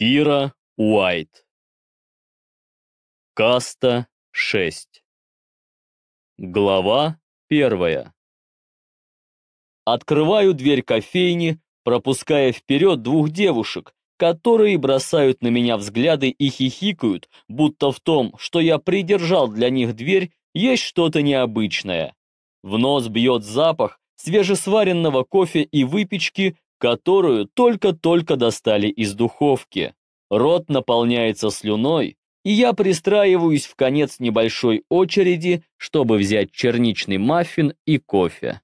Ира Уайт. Каста 6. Глава 1. Открываю дверь кофейни, пропуская вперед двух девушек, которые бросают на меня взгляды и хихикают, будто в том, что я придержал для них дверь, есть что-то необычное. В нос бьет запах свежесваренного кофе и выпечки, которую только-только достали из духовки. Рот наполняется слюной, и я пристраиваюсь в конец небольшой очереди, чтобы взять черничный маффин и кофе.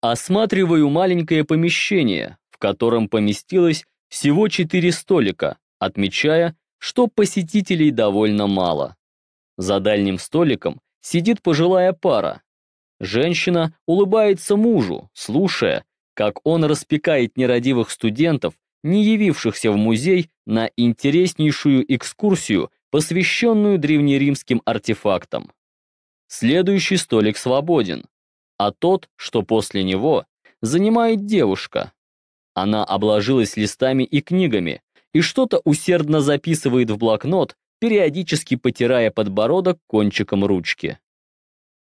Осматриваю маленькое помещение, в котором поместилось всего четыре столика, отмечая, что посетителей довольно мало. За дальним столиком сидит пожилая пара. Женщина улыбается мужу, слушая, как он распекает нерадивых студентов, не явившихся в музей, на интереснейшую экскурсию, посвященную древнеримским артефактам. Следующий столик свободен, а тот, что после него, занимает девушка. Она обложилась листами и книгами, и что-то усердно записывает в блокнот, периодически потирая подбородок кончиком ручки.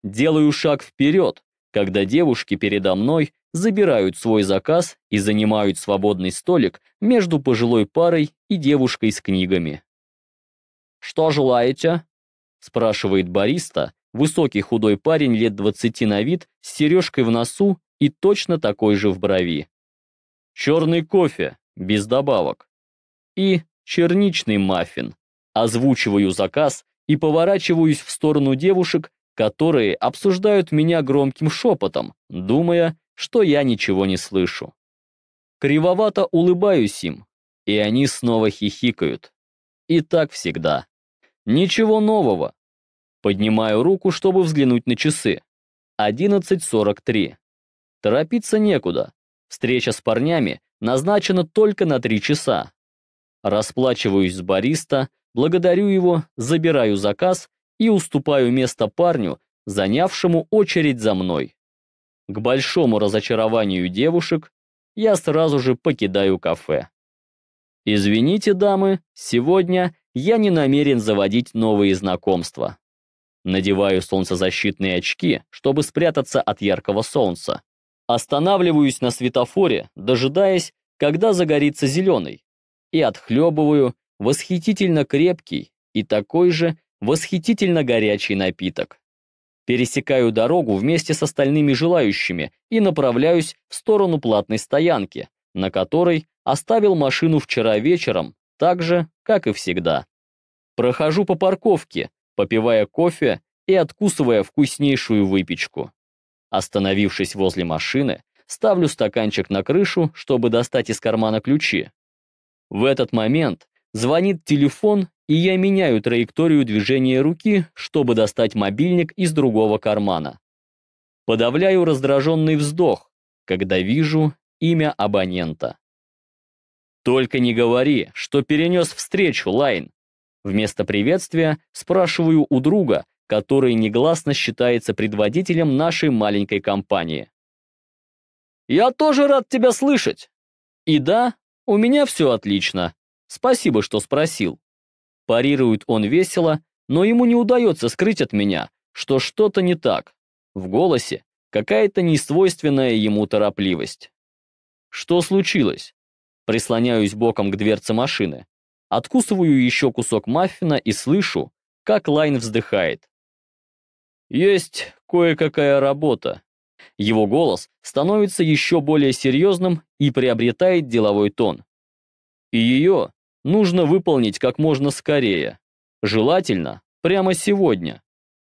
Делаю шаг вперед, когда девушке передо мной забирают свой заказ и занимают свободный столик между пожилой парой и девушкой с книгами. «Что желаете?» – спрашивает бариста, высокий худой парень лет двадцати на вид, с сережкой в носу и точно такой же в брови. «Черный кофе, без добавок». И черничный маффин. Озвучиваю заказ и поворачиваюсь в сторону девушек, которые обсуждают меня громким шепотом, думая, что я ничего не слышу. Кривовато улыбаюсь им, и они снова хихикают. И так всегда. Ничего нового. Поднимаю руку, чтобы взглянуть на часы. 11.43. Торопиться некуда. Встреча с парнями назначена только на 3 часа. Расплачиваюсь с бариста, благодарю его, забираю заказ и уступаю место парню, занявшему очередь за мной. К большому разочарованию девушек я сразу же покидаю кафе. Извините, дамы, сегодня я не намерен заводить новые знакомства. Надеваю солнцезащитные очки, чтобы спрятаться от яркого солнца. Останавливаюсь на светофоре, дожидаясь, когда загорится зеленый, и отхлебываю восхитительно крепкий и такой же восхитительно горячий напиток. Пересекаю дорогу вместе с остальными желающими и направляюсь в сторону платной стоянки, на которой оставил машину вчера вечером, так же, как и всегда. Прохожу по парковке, попивая кофе и откусывая вкуснейшую выпечку. Остановившись возле машины, ставлю стаканчик на крышу, чтобы достать из кармана ключи. В этот момент звонит телефон и я меняю траекторию движения руки, чтобы достать мобильник из другого кармана. Подавляю раздраженный вздох, когда вижу имя абонента. «Только не говори, что перенес встречу, Лайн!» Вместо приветствия спрашиваю у друга, который негласно считается предводителем нашей маленькой компании. «Я тоже рад тебя слышать!» «И да, у меня все отлично. Спасибо, что спросил». Парирует он весело, но ему не удается скрыть от меня, что что-то не так. В голосе какая-то несвойственная ему торопливость. Что случилось? Прислоняюсь боком к дверце машины. Откусываю еще кусок маффина и слышу, как Лайн вздыхает. Есть кое-какая работа. Его голос становится еще более серьезным и приобретает деловой тон. И ее нужно выполнить как можно скорее. Желательно прямо сегодня.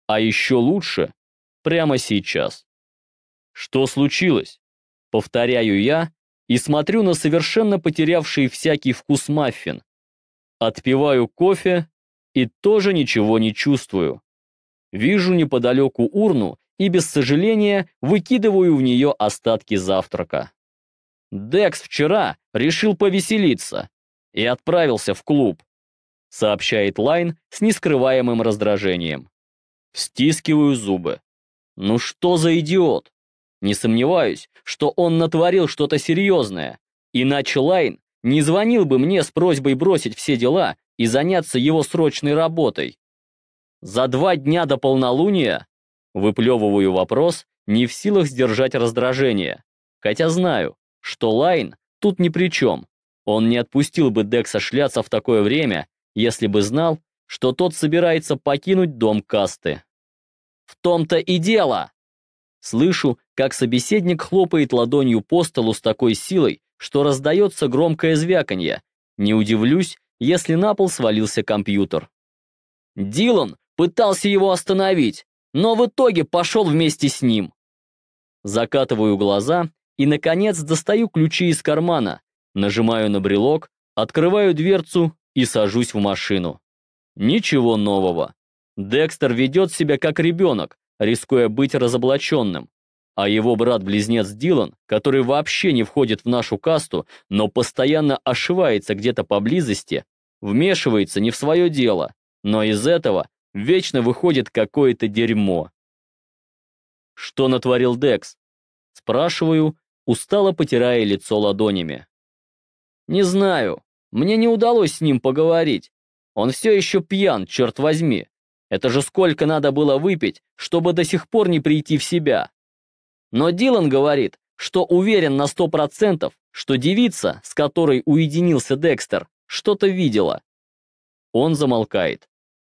А еще лучше прямо сейчас. Что случилось? Повторяю я и смотрю на совершенно потерявший всякий вкус маффин. Отпиваю кофе и тоже ничего не чувствую. Вижу неподалеку урну и, без сожаления, выкидываю в нее остатки завтрака. Декс вчера решил повеселиться и отправился в клуб, сообщает Лайн с нескрываемым раздражением. Стискиваю зубы. Ну что за идиот? Не сомневаюсь, что он натворил что-то серьезное, иначе Лайн не звонил бы мне с просьбой бросить все дела и заняться его срочной работой. За два дня до полнолуния выплевываю вопрос, не в силах сдержать раздражение, хотя знаю, что Лайн тут ни при чем. Он не отпустил бы Декса шляться в такое время, если бы знал, что тот собирается покинуть дом касты. «В том-то и дело!» Слышу, как собеседник хлопает ладонью по столу с такой силой, что раздается громкое звяканье. Не удивлюсь, если на пол свалился компьютер. Дилан пытался его остановить, но в итоге пошел вместе с ним. Закатываю глаза и, наконец, достаю ключи из кармана, Нажимаю на брелок, открываю дверцу и сажусь в машину. Ничего нового. Декстер ведет себя как ребенок, рискуя быть разоблаченным. А его брат-близнец Дилан, который вообще не входит в нашу касту, но постоянно ошивается где-то поблизости, вмешивается не в свое дело, но из этого вечно выходит какое-то дерьмо. «Что натворил Декс?» Спрашиваю, устало потирая лицо ладонями. «Не знаю. Мне не удалось с ним поговорить. Он все еще пьян, черт возьми. Это же сколько надо было выпить, чтобы до сих пор не прийти в себя». Но Дилан говорит, что уверен на сто процентов, что девица, с которой уединился Декстер, что-то видела. Он замолкает.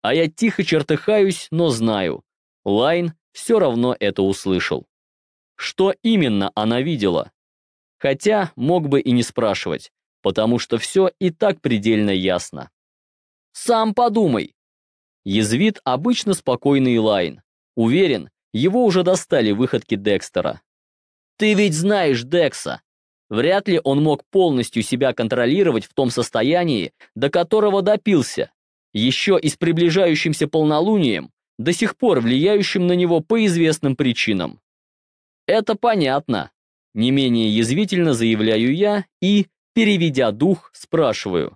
А я тихо чертыхаюсь, но знаю. Лайн все равно это услышал. Что именно она видела? Хотя мог бы и не спрашивать потому что все и так предельно ясно. «Сам подумай!» Язвит обычно спокойный Лайн. Уверен, его уже достали выходки Декстера. «Ты ведь знаешь Декса!» Вряд ли он мог полностью себя контролировать в том состоянии, до которого допился, еще и с приближающимся полнолунием, до сих пор влияющим на него по известным причинам. «Это понятно», — не менее язвительно заявляю я и, Переведя дух, спрашиваю.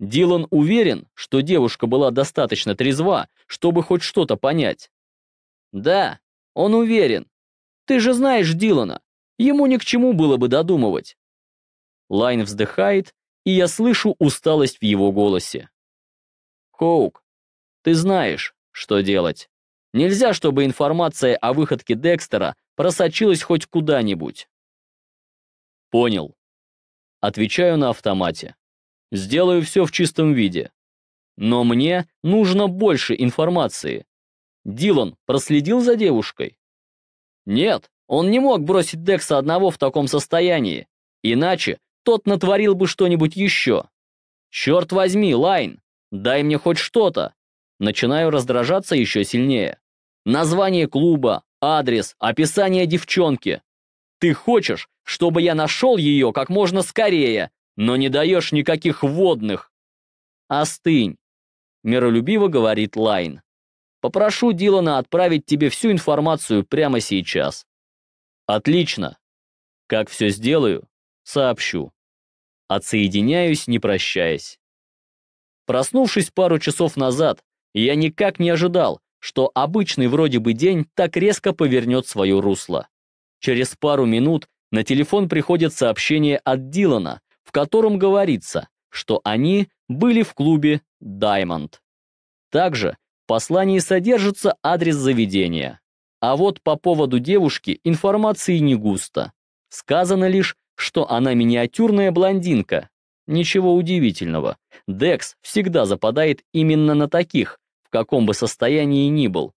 Дилан уверен, что девушка была достаточно трезва, чтобы хоть что-то понять. Да, он уверен. Ты же знаешь Дилана. Ему ни к чему было бы додумывать. Лайн вздыхает, и я слышу усталость в его голосе. Хоук, ты знаешь, что делать. Нельзя, чтобы информация о выходке Декстера просочилась хоть куда-нибудь. Понял. Отвечаю на автомате. Сделаю все в чистом виде. Но мне нужно больше информации. Дилан проследил за девушкой? Нет, он не мог бросить Декса одного в таком состоянии. Иначе тот натворил бы что-нибудь еще. Черт возьми, Лайн, дай мне хоть что-то. Начинаю раздражаться еще сильнее. Название клуба, адрес, описание девчонки, ты хочешь, чтобы я нашел ее как можно скорее, но не даешь никаких водных. Остынь, миролюбиво говорит Лайн. Попрошу Дилана отправить тебе всю информацию прямо сейчас. Отлично. Как все сделаю, сообщу. Отсоединяюсь, не прощаясь. Проснувшись пару часов назад, я никак не ожидал, что обычный вроде бы день так резко повернет свое русло. Через пару минут на телефон приходит сообщение от Дилана, в котором говорится, что они были в клубе «Даймонд». Также в послании содержится адрес заведения. А вот по поводу девушки информации не густо. Сказано лишь, что она миниатюрная блондинка. Ничего удивительного. Декс всегда западает именно на таких, в каком бы состоянии ни был.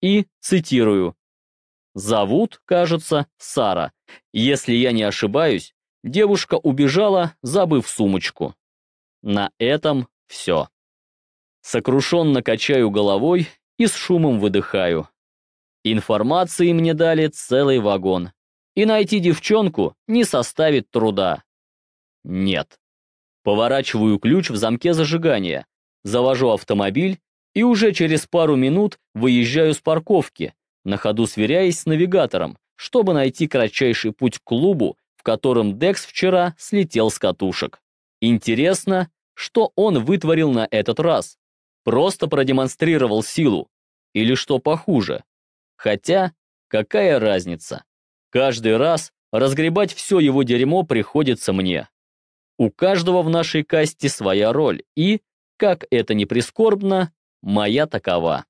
И, цитирую, Зовут, кажется, Сара. Если я не ошибаюсь, девушка убежала, забыв сумочку. На этом все. Сокрушенно качаю головой и с шумом выдыхаю. Информации мне дали целый вагон. И найти девчонку не составит труда. Нет. Поворачиваю ключ в замке зажигания, завожу автомобиль и уже через пару минут выезжаю с парковки, на ходу сверяясь с навигатором, чтобы найти кратчайший путь к клубу, в котором Декс вчера слетел с катушек. Интересно, что он вытворил на этот раз? Просто продемонстрировал силу? Или что похуже? Хотя, какая разница? Каждый раз разгребать все его дерьмо приходится мне. У каждого в нашей касте своя роль и, как это ни прискорбно, моя такова.